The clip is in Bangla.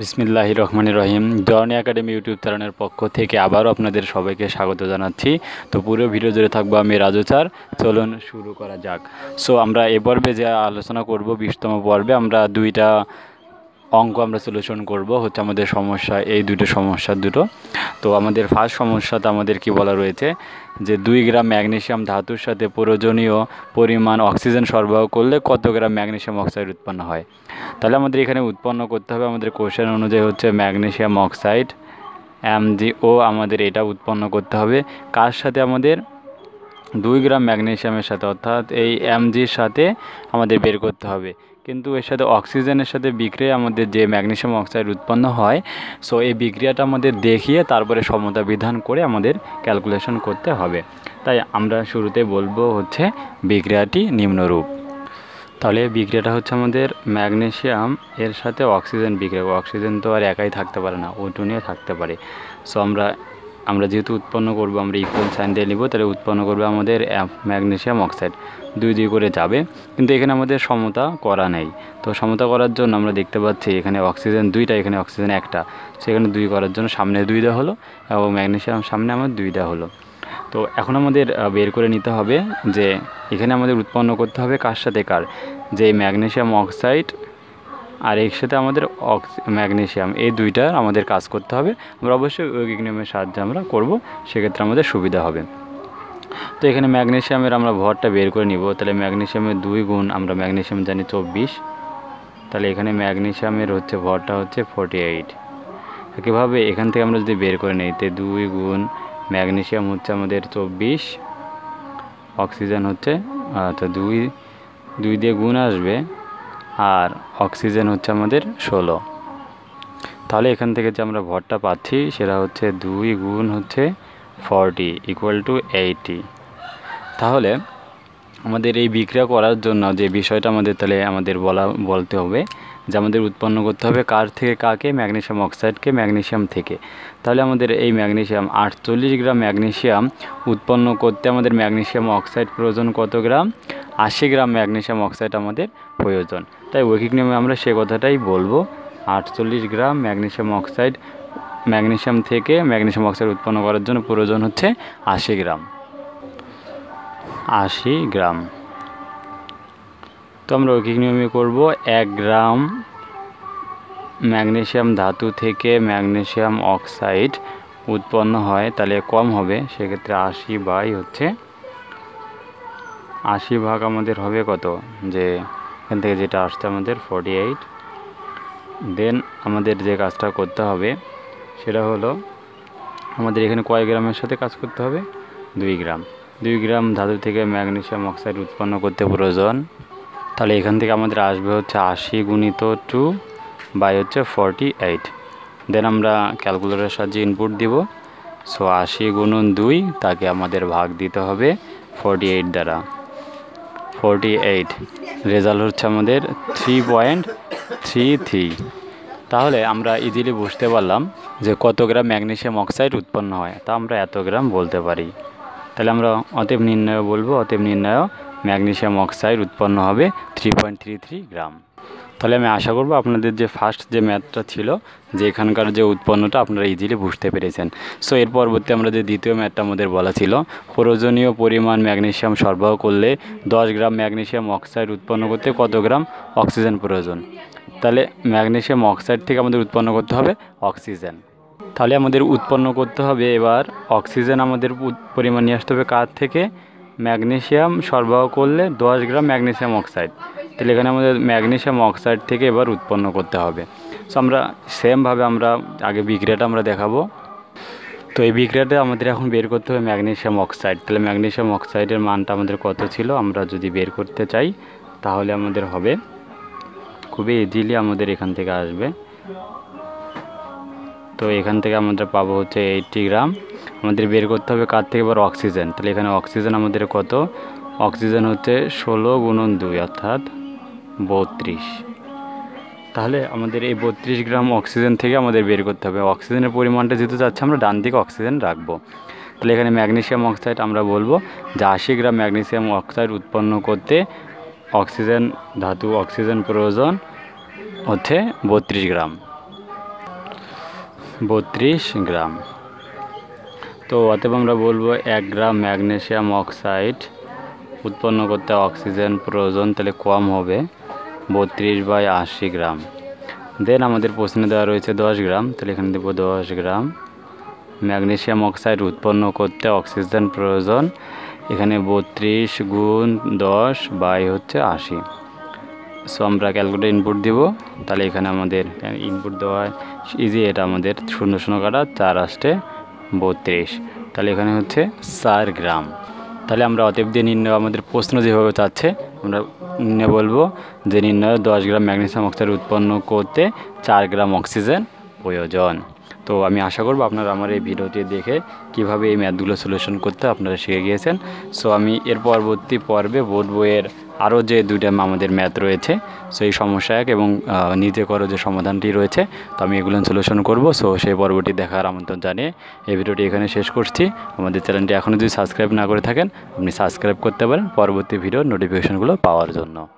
বিসমিল্লাহ রহমান রহিম জর্নি একাডেমি ইউটিউব চ্যানেলের পক্ষ থেকে আবারও আপনাদের সবাইকে স্বাগত জানাচ্ছি তো পুরো ভিডিও জুড়ে থাকবো আমি রাজুচার চলুন শুরু করা যাক সো আমরা এ পর্বে যে আলোচনা করব বিশতম পর্বে আমরা দুইটা অঙ্ক আমরা সলিউশন করব হচ্ছে আমাদের সমস্যা এই দুটো সমস্যা দুটো তো আমাদের ফার্স্ট সমস্যাতে আমাদের কি বলা রয়েছে যে দুই গ্রাম ম্যাগনেশিয়াম ধাতুর সাথে প্রয়োজনীয় পরিমাণ অক্সিজেন সরবরাহ করলে কত গ্রাম ম্যাগনেশিয়াম অক্সাইড উৎপন্ন হয় তাহলে আমাদের এখানে উৎপন্ন করতে হবে আমাদের কোশ্চেন অনুযায়ী হচ্ছে ম্যাগনেশিয়াম অক্সাইড ও আমাদের এটা উৎপন্ন করতে হবে কার সাথে আমাদের দুই গ্রাম ম্যাগনেশিয়ামের সাথে অর্থাৎ এই এমজির সাথে আমাদের বের করতে হবে কিন্তু এর সাথে অক্সিজেনের সাথে বিক্রিয়া আমাদের যে ম্যাগনেশিয়াম অক্সাইড উৎপন্ন হয় সো এই বিক্রিয়াটা আমাদের দেখিয়ে তারপরে সমতা বিধান করে আমাদের ক্যালকুলেশন করতে হবে তাই আমরা শুরুতে বলবো হচ্ছে বিক্রিয়াটি নিম্নরূপ তাহলে বিক্রিয়াটা হচ্ছে আমাদের ম্যাগনেশিয়াম এর সাথে অক্সিজেন বিক্রিয়া অক্সিজেন তো আর একাই থাকতে পারে না ওটু নিয়ে থাকতে পারে সো আমরা আমরা যেহেতু উৎপন্ন করব আমরা ইকুয়াল সাইন দিয়ে নিব তাহলে উৎপন্ন করবে আমাদের ম্যাগনেশিয়াম অক্সাইড দুই দুই করে যাবে কিন্তু এখানে আমাদের সমতা করা নেই তো সমতা করার জন্য আমরা দেখতে পাচ্ছি এখানে অক্সিজেন দুইটা এখানে অক্সিজেন একটা সেখানে দুই করার জন্য সামনে দুই দেওয়া হলো এবং ম্যাগনেশিয়াম সামনে আমার দুই দেওয়া হলো তো এখন আমাদের বের করে নিতে হবে যে এখানে আমাদের উৎপন্ন করতে হবে কার সাথে কার যে ম্যাগনেশিয়াম অক্সাইড আর একসাথে আমাদের অক্স ম্যাগনেশিয়াম এই দুইটা আমাদের কাজ করতে হবে আমরা অবশ্যই ওইগিক সাহায্যে আমরা করবো সেক্ষেত্রে আমাদের সুবিধা হবে তো এখানে ম্যাগনেশিয়ামের আমরা ভরটা বের করে নিব তাহলে ম্যাগনেশিয়ামের দুই গুণ আমরা ম্যাগনেশিয়াম জানি চব্বিশ তাহলে এখানে ম্যাগনেশিয়ামের হচ্ছে ভরটা হচ্ছে ফর্টি এইট একইভাবে এখান থেকে আমরা যদি বের করে নিই তো দুই গুণ ম্যাগনেশিয়াম হচ্ছে আমাদের চব্বিশ অক্সিজেন হচ্ছে তো দুই দুই দিয়ে গুণ আসবে আর অক্সিজেন হচ্ছে আমাদের ষোলো তাহলে এখান থেকে যে আমরা ভরটা পাচ্ছি সেটা হচ্ছে দুই গুণ হচ্ছে ফর্টি ইকুয়াল টু এইটি তাহলে আমাদের এই বিক্রিয়া করার জন্য যে বিষয়টা আমাদের তাহলে আমাদের বলা বলতে হবে যে আমাদের উৎপন্ন করতে হবে কার থেকে কাকে ম্যাগনেশিয়াম অক্সাইডকে ম্যাগনেশিয়াম থেকে তাহলে আমাদের এই ম্যাগনেশিয়াম আটচল্লিশ গ্রাম ম্যাগনেশিয়াম উৎপন্ন করতে আমাদের ম্যাগনেশিয়াম অক্সাইড প্রয়োজন কত গ্রাম আশি গ্রাম ম্যাগনেশিয়াম অক্সাইড আমাদের প্রয়োজন তাই ঐকিক নিয়মে আমরা সে কথাটাই বলবো আটচল্লিশ গ্রাম ম্যাগনেশিয়াম অক্সাইড ম্যাগনেশিয়াম থেকে ম্যাগনেশিয়াম অক্সাইড উৎপন্ন করার জন্য প্রয়োজন হচ্ছে আশি গ্রাম আশি গ্রাম তো আমরা ঐকিক নিয়মে করব এক গ্রাম ম্যাগনেশিয়াম ধাতু থেকে ম্যাগনেশিয়াম অক্সাইড উৎপন্ন হয় তাহলে কম হবে সেক্ষেত্রে আশি বাই হচ্ছে আশি ভাগ আমাদের হবে কত যে এখান থেকে যেটা আসছে আমাদের ফর্টি এইট দেন আমাদের যে কাজটা করতে হবে সেটা হলো আমাদের এখানে কয় গ্রামের সাথে কাজ করতে হবে দুই গ্রাম দুই গ্রাম ধাতু থেকে ম্যাগনেশিয়াম অক্সাইড উৎপন্ন করতে প্রয়োজন তাহলে এখান থেকে আমাদের আসবে হচ্ছে আশি গুণিত টু বাই হচ্ছে ফর্টি এইট দেন আমরা ক্যালকুলেটারের সাহায্যে ইনপুট দিব সো আশি গুণন দুই তাকে আমাদের ভাগ দিতে হবে ফর্টি এইট দ্বারা ফোরটি এইট রেজাল্ট হচ্ছে আমাদের থ্রি পয়েন্ট থ্রি থ্রি তাহলে আমরা ইজিলি বুঝতে পারলাম যে কত গ্রাম ম্যাগনেশিয়াম অক্সাইড উৎপন্ন হয় তা আমরা এত গ্রাম বলতে পারি তাহলে আমরা অতএব নির্ণয় বলবো অতএব নির্ণয় ম্যাগনেশিয়াম অক্সাইড উৎপন্ন হবে three point three three gram তাহলে আমি আশা করব আপনাদের যে ফার্স্ট যে ম্যাথটা ছিল যে এখানকার যে উৎপন্নটা আপনারা ইজিলি বুঝতে পেরেছেন সো এর পরবর্তী আমরা যে দ্বিতীয় ম্যাথটা আমাদের বলা ছিল প্রয়োজনীয় পরিমাণ ম্যাগনেশিয়াম সরবরাহ করলে 10 গ্রাম ম্যাগনেশিয়াম অক্সাইড উৎপন্ন করতে কত গ্রাম অক্সিজেন প্রয়োজন তাহলে ম্যাগনেশিয়াম অক্সাইড থেকে আমাদের উৎপন্ন করতে হবে অক্সিজেন তাহলে আমাদের উৎপন্ন করতে হবে এবার অক্সিজেন আমাদের পরিমাণ নিয়ে আসতে হবে কার থেকে ম্যাগনেশিয়াম সরবরাহ করলে দশ গ্রাম ম্যাগনেশিয়াম অক্সাইড তাহলে এখানে আমাদের ম্যাগনেশিয়াম অক্সাইড থেকে এবার উৎপন্ন করতে হবে সো আমরা সেমভাবে আমরা আগে বিক্রিয়াটা আমরা দেখাবো তো এই বিক্রিয়াটা আমাদের এখন বের করতে হবে ম্যাগনেশিয়াম অক্সাইড তাহলে ম্যাগনেশিয়াম অক্সাইডের মানটা আমাদের কত ছিল আমরা যদি বের করতে চাই তাহলে আমাদের হবে খুবই ইজিলি আমাদের এখান থেকে আসবে তো এখান থেকে আমাদের পাবো হচ্ছে এইটটি গ্রাম আমাদের বের করতে হবে কার থেকে এবার অক্সিজেন তাহলে এখানে অক্সিজেন আমাদের কত অক্সিজেন হচ্ছে ষোলো গুণন দুই অর্থাৎ বত্রিশ তাহলে আমাদের এই বত্রিশ গ্রাম অক্সিজেন থেকে আমাদের বের করতে হবে অক্সিজেনের পরিমাণটা যেহেতু যাচ্ছে আমরা ডান দিকে অক্সিজেন রাখবো তাহলে এখানে ম্যাগনেশিয়াম অক্সাইড আমরা বলবো যে আশি গ্রাম ম্যাগনেশিয়াম অক্সাইড উৎপন্ন করতে অক্সিজেন ধাতু অক্সিজেন প্রয়োজন হচ্ছে বত্রিশ গ্রাম বত্রিশ গ্রাম তো অতএব আমরা বলবো এক গ্রাম ম্যাগনেশিয়াম অক্সাইড উৎপন্ন করতে অক্সিজেন প্রয়োজন তাহলে কম হবে বত্রিশ বাই আশি গ্রাম দেন আমাদের প্রশ্নে দেওয়া রয়েছে দশ গ্রাম তাহলে এখানে দেবো দশ গ্রাম ম্যাগনেশিয়াম অক্সাইড উৎপন্ন করতে অক্সিজেন প্রয়োজন এখানে বত্রিশ গুণ দশ বাই হচ্ছে আশি সো আমরা ক্যালকুলেটার ইনপুট দিব তাহলে এখানে আমাদের ইনপুট দেওয়া ইজি এটা আমাদের শূন্য শূন্য কাটা চার আসতে বত্রিশ তাহলে এখানে হচ্ছে চার গ্রাম তাহলে আমরা অতএব দিয়ে নির্ণয় আমাদের প্রশ্ন যেভাবে চাচ্ছে আমরা নিয়ে বলবো যে নির্ণয় দশ গ্রাম ম্যাগনেসিয়াম অক্সাইড উৎপন্ন করতে চার গ্রাম অক্সিজেন প্রয়োজন তো আমি আশা করব আপনারা আমার এই ভিডিওটি দেখে কিভাবে এই ম্যাথগুলো সলিউশন করতে আপনারা শিখে গিয়েছেন সো আমি এর পরবর্তী পর্বে বোর্ড বইয়ের আরও যে দুইটা আমাদের ম্যাথ রয়েছে সো এই সমস্যা এক এবং নিজে করো যে সমাধানটি রয়েছে তো আমি এগুলো সলিউশন করব সো সেই পর্বটি দেখার আমন্ত্রণ জানিয়ে এই ভিডিওটি এখানে শেষ করছি আমাদের চ্যানেলটি এখনও যদি সাবস্ক্রাইব না করে থাকেন আপনি সাবস্ক্রাইব করতে পারেন পরবর্তী ভিডিও নোটিফিকেশনগুলো পাওয়ার জন্য